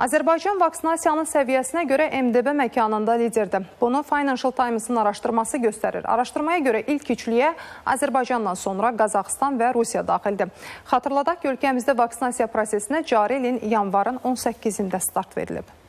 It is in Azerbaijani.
Azərbaycan vaksinasiyanın səviyyəsinə görə MDB məkanında liderdir. Bunu Financial Times-ın araşdırması göstərir. Araşdırmaya görə ilk üçlüyə Azərbaycandan sonra Qazaxıstan və Rusiya daxildir. Xatırladaq ki, ölkəmizdə vaksinasiya prosesinə cari ilin yanvarın 18-də start verilib.